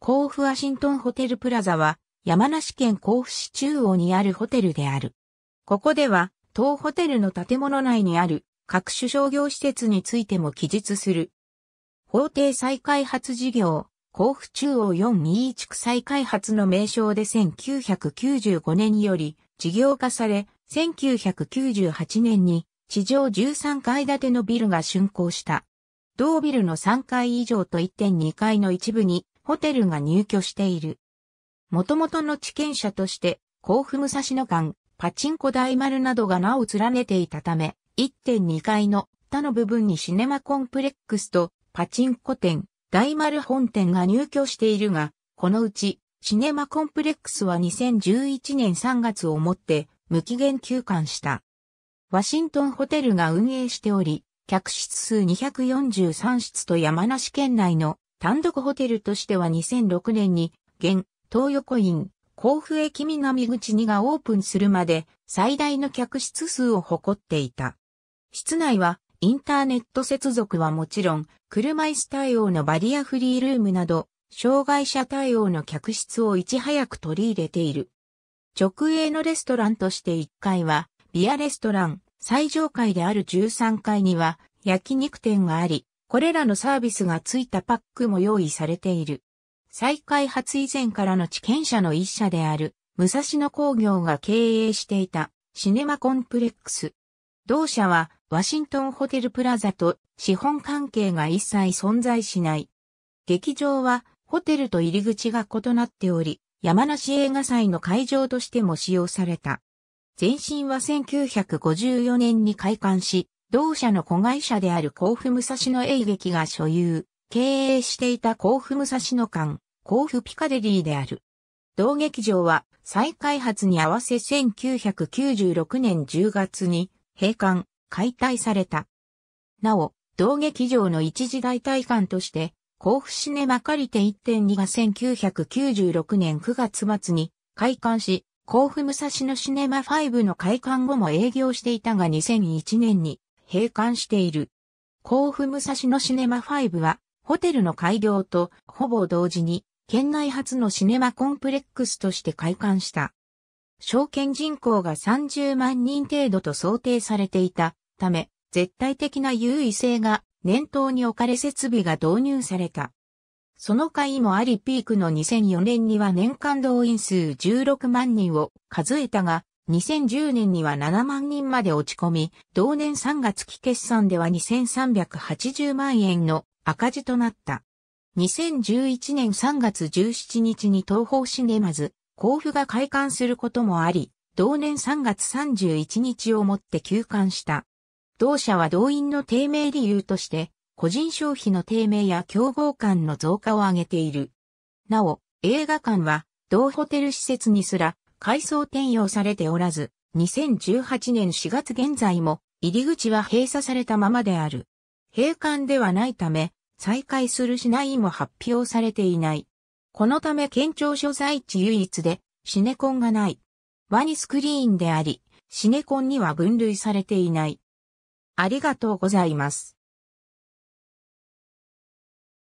甲府ワシントンホテルプラザは山梨県甲府市中央にあるホテルである。ここでは当ホテルの建物内にある各種商業施設についても記述する。法定再開発事業、甲府中央4 2地区再開発の名称で1995年により事業化され、1998年に地上13階建てのビルが竣工した。同ビルの3階以上と1.2階の一部にホテルが入居している。元々の地権者として、甲府武蔵野間、パチンコ大丸などが名を連ねていたため、1.2階の他の部分にシネマコンプレックスとパチンコ店、大丸本店が入居しているが、このうちシネマコンプレックスは2011年3月をもって無期限休館した。ワシントンホテルが運営しており、客室数243室と山梨県内の単独ホテルとしては2006年に、現、東横院、甲府駅南口2がオープンするまで最大の客室数を誇っていた。室内はインターネット接続はもちろん、車椅子対応のバリアフリールームなど、障害者対応の客室をいち早く取り入れている。直営のレストランとして1階は、ビアレストラン、最上階である13階には、焼肉店があり、これらのサービスが付いたパックも用意されている。再開発以前からの地権者の一社である、武蔵野工業が経営していた、シネマコンプレックス。同社は、ワシントンホテルプラザと資本関係が一切存在しない。劇場は、ホテルと入り口が異なっており、山梨映画祭の会場としても使用された。前身は1954年に開館し、同社の子会社である甲府武蔵野営劇が所有、経営していた甲府武蔵野館、甲府ピカデリーである。同劇場は再開発に合わせ1996年10月に閉館、解体された。なお、同劇場の一時代替館として、甲府シネマ借りて1.2が1996年9月末に開館し、甲府武蔵野シネマ5の開館後も営業していたが2001年に閉館している。甲府武蔵野シネマ5は、ホテルの開業とほぼ同時に、県内初のシネマコンプレックスとして開館した。証券人口が30万人程度と想定されていたため、絶対的な優位性が念頭に置かれ設備が導入された。その回もありピークの2004年には年間動員数16万人を数えたが、2010年には7万人まで落ち込み、同年3月期決算では2380万円の赤字となった。2011年3月17日に東方シネマズ、交付が開館することもあり、同年3月31日をもって休館した。同社は動員の低迷理由として、個人消費の低迷や競合感の増加を挙げている。なお、映画館は、同ホテル施設にすら改装転用されておらず、2018年4月現在も入り口は閉鎖されたままである。閉館ではないため、再開するしないも発表されていない。このため県庁所在地唯一でシネコンがない。ワニスクリーンであり、シネコンには分類されていない。ありがとうございます。